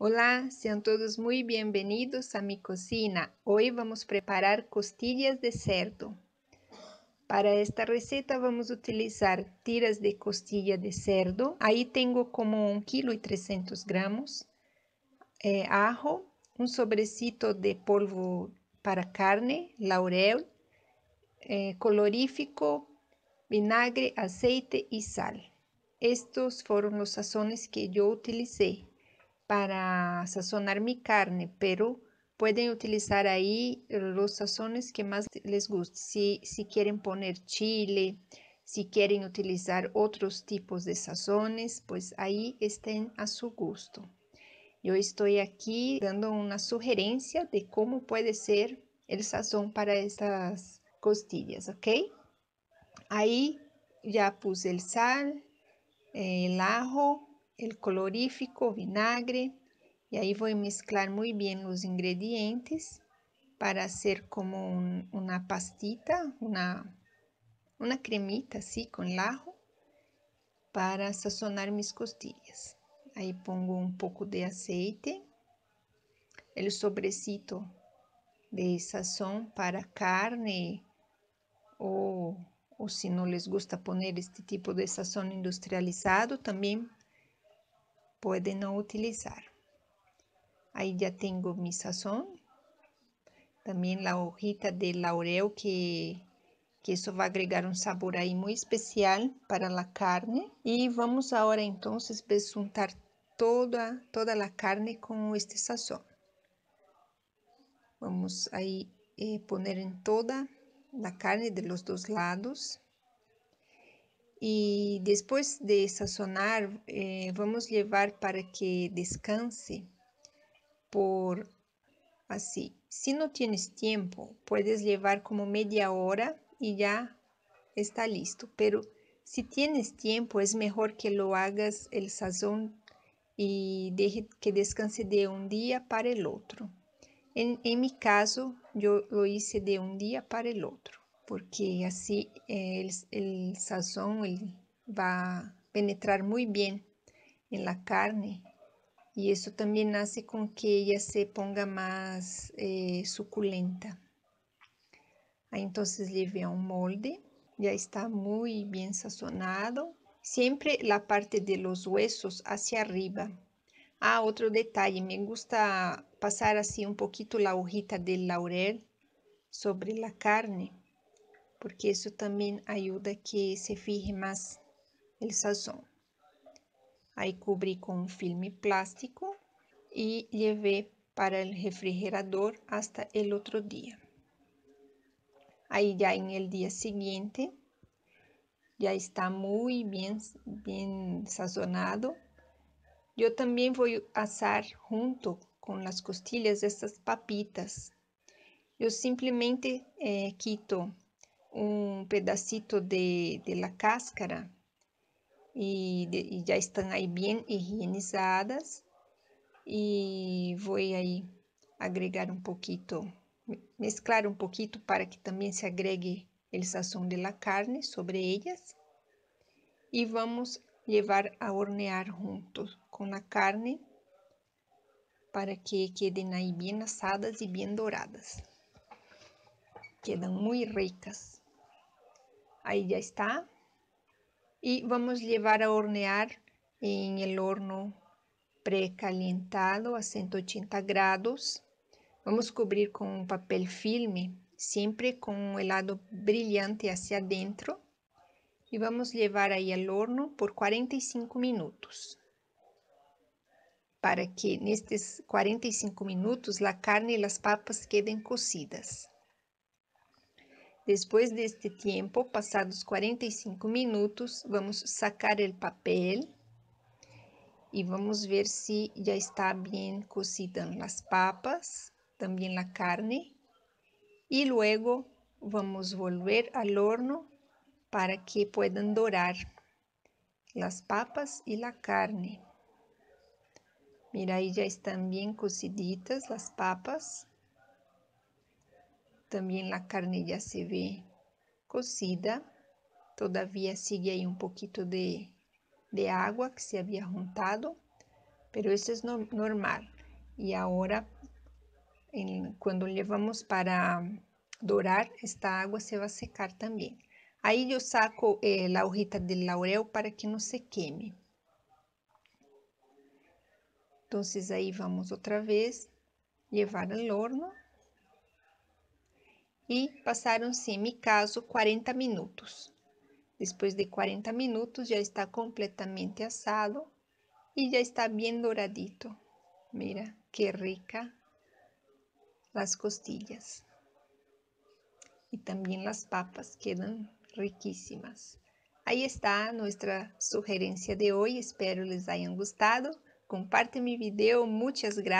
Hola, sean todos muy bienvenidos a mi cocina. Hoy vamos a preparar costillas de cerdo. Para esta receta vamos a utilizar tiras de costilla de cerdo. Ahí tengo como un kilo y 300 gramos. Eh, ajo, un sobrecito de polvo para carne, laurel, eh, colorífico, vinagre, aceite y sal. Estos fueron los sazones que yo utilicé para sazonar mi carne, pero pueden utilizar ahí los sazones que más les guste. Si, si quieren poner chile, si quieren utilizar otros tipos de sazones, pues ahí estén a su gusto. Yo estoy aquí dando una sugerencia de cómo puede ser el sazón para estas costillas, ¿ok? Ahí ya puse el sal, el ajo, el colorífico, vinagre y ahí voy a mezclar muy bien los ingredientes para hacer como una pastita, una, una cremita así con lajo para sazonar mis costillas. Ahí pongo un poco de aceite, el sobrecito de sazón para carne o, o si no les gusta poner este tipo de sazón industrializado, también puede no utilizar. Ahí ya tengo mi sazón. También la hojita de laurel que, que eso va a agregar un sabor ahí muy especial para la carne. Y vamos ahora entonces besuntar pues, toda, toda la carne con este sazón. Vamos ahí eh, poner en toda la carne de los dos lados y después de sazonar eh, vamos a llevar para que descanse por así. Si no tienes tiempo, puedes llevar como media hora y ya está listo. Pero si tienes tiempo, es mejor que lo hagas el sazón y deje que descanse de un día para el otro. en mi caso, yo lo hice de un día para el otro porque así el, sazón va a penetrar muy bien en la carne y eso también hace con que ella se ponga más eh, suculenta. Ahí entonces lleve a un molde, ya está muy bien sazonado. Siempre la parte de los huesos hacia arriba. Ah, otro detalle, me gusta pasar así un poquito la hojita del laurel sobre la carne porque eso también ayuda que se fije más el sazón. Ahí cubrí con un filme plástico y llevé para el refrigerador hasta el otro día. Ahí ya en el día siguiente ya está muy bien, bien sazonado. Yo también voy a asar junto con las costillas de estas papitas. Yo simplemente eh, quito um pedacito de, de la cáscara e, de, y, ya están higienizadas e vou aí agregar um pouquinho, mezclar um pouquinho para que também se agregue o sazón de la carne sobre elas e vamos levar a hornear juntos com a carne para que queden aí bem asadas e bem doradas. quedam muito ricas. Aí já está. E vamos levar a hornear em el horno precalentado a 180 graus. Vamos cobrir com um papel filme, sempre com o lado brilhante hacia dentro. E vamos levar aí ao horno por 45 minutos. Para que nestes 45 minutos a carne e as papas quedem cocidas. Depois deste tempo, passados 45 minutos, vamos sacar o papel e vamos ver se já está bem cocida as papas, também a carne. E luego vamos volver ao horno para que puedan dourar as papas e a carne. Mira, aí já estão bem cociditas as papas também a carne já se ve cocida. Todavía sigue aí um poquito de, de agua que se havia juntado, mas isso é no, normal. E agora, quando levamos para dorar, esta agua se vai secar também. Aí eu saco eh, la hojita de laurel para que não se queme. Então, aí vamos outra vez levar ao horno e passaram-se, caso, 40 minutos. Depois de 40 minutos já está completamente assado e já está bem douradito. Mira, que rica as costillas. E também as papas quedam riquíssimas. Aí está nossa sugerência de hoje. Espero que les tenham gostado. Comparte o vídeo. Muitas gracias.